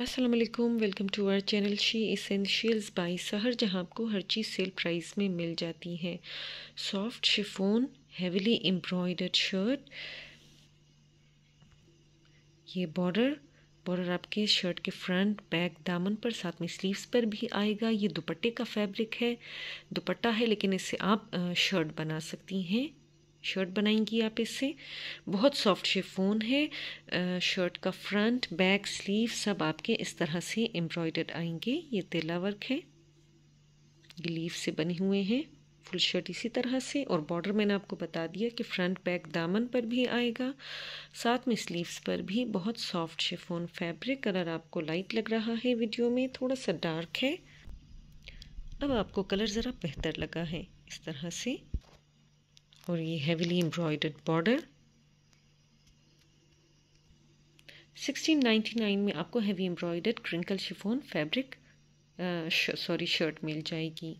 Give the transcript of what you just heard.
Aslam welcome to our channel she essentials by Sahar जहाँ आपको हर चीज़ sale price में मिल जाती है soft chiffon heavily embroidered shirt ये बॉर्डर बॉर्डर आपके शर्ट के फ्रंट बैक दामन पर साथ में स्लीव्स पर भी आएगा ये दुपट्टे का फैब्रिक है दुपट्टा है लेकिन इससे आप शर्ट बना सकती हैं शर्ट बनाएंगी आप इससे बहुत सॉफ्ट शिफोन है शर्ट का फ्रंट बैक स्लीव सब आपके इस तरह से एम्ब्रॉयडर्ड आएंगे ये तेला वर्क है लीव से बने हुए हैं फुल शर्ट इसी तरह से और बॉर्डर मैंने आपको बता दिया कि फ्रंट बैक दामन पर भी आएगा साथ में स्लीव्स पर भी बहुत सॉफ्ट शिफोन फैब्रिक कलर आपको लाइट लग रहा है वीडियो में थोड़ा सा डार्क है अब आपको कलर ज़रा बेहतर लगा है इस तरह से और ये हैवीली एम्ब्रॉयडर्ड बॉर्डर 1699 में आपको heavy embroidered crinkle chiffon fabric sorry shirt मिल जाएगी